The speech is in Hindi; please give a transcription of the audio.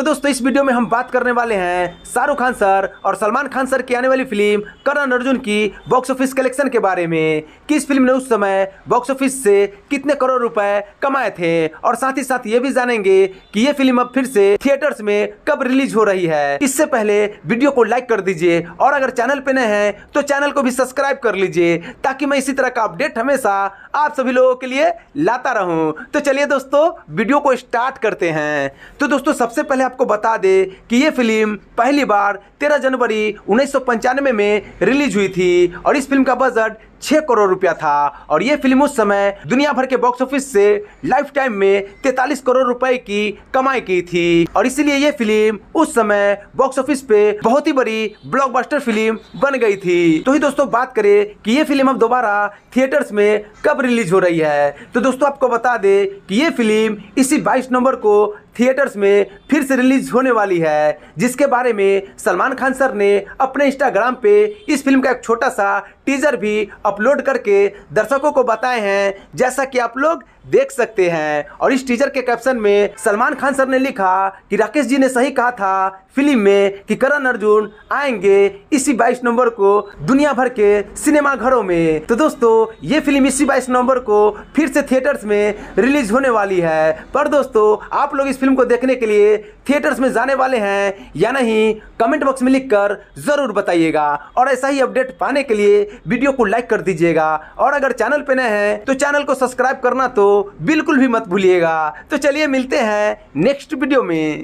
तो दोस्तों इस वीडियो में हम बात करने वाले हैं शाहरुख खान सर और सलमान खान सर की आने वाली फिल्म करण अर्जुन की बॉक्स ऑफिस कलेक्शन के बारे में किस फिल्म ने उस समय बॉक्स ऑफिस से कितने करोड़ रुपए कमाए थे और साथ ही साथ ये भी जानेंगे कि ये फिल्म अब फिर से थिएटर्स में कब रिलीज हो रही है इससे पहले वीडियो को लाइक कर दीजिए और अगर चैनल पे नए हैं तो चैनल को भी सब्सक्राइब कर लीजिए ताकि मैं इसी तरह का अपडेट हमेशा आप सभी लोगों के लिए लाता रहूं तो चलिए दोस्तों वीडियो को स्टार्ट करते हैं तो दोस्तों सबसे पहले आपको बता दे कि ये फिल्म पहली बार 13 जनवरी उन्नीस में रिलीज हुई थी और इस फिल्म का बजट 6 करोड़ रुपया था और ये फिल्म उस समय दुनिया भर के बॉक्स ऑफिस से लाइफ टाइम में 43 करोड़ रुपए की कमाई की थी और इसलिए ये फिल्म उस समय बॉक्स ऑफिस पे बहुत ही बड़ी ब्लॉकबस्टर फिल्म बन गई थी तो ही दोस्तों बात करें कि ये फिल्म अब दोबारा थिएटर्स में कब रिलीज हो रही है तो दोस्तों आपको बता दे कि ये फिल्म इसी बाईस नवंबर को थिएटर्स में फिर से रिलीज होने वाली है जिसके बारे में सलमान खान सर ने अपने इंस्टाग्राम पे इस फिल्म का एक छोटा सा टीजर भी अपलोड करके दर्शकों को बताए हैं जैसा कि आप लोग देख सकते हैं और इस टीजर के कैप्शन में सलमान खान सर ने लिखा कि राकेश जी ने सही कहा था फिल्म में कि करण अर्जुन आएंगे इसी 22 नवंबर को दुनिया भर के सिनेमा घरों में तो दोस्तों ये फिल्म इसी 22 नंबर को फिर से थिएटर्स में रिलीज होने वाली है पर दोस्तों आप लोग इस फिल्म को देखने के लिए थिएटर्स में जाने वाले हैं या नहीं कमेंट बॉक्स में लिखकर ज़रूर बताइएगा और ऐसा ही अपडेट पाने के लिए वीडियो को लाइक कर दीजिएगा और अगर चैनल पर नए हैं तो चैनल को सब्सक्राइब करना तो बिल्कुल भी मत भूलिएगा तो चलिए मिलते हैं नेक्स्ट वीडियो में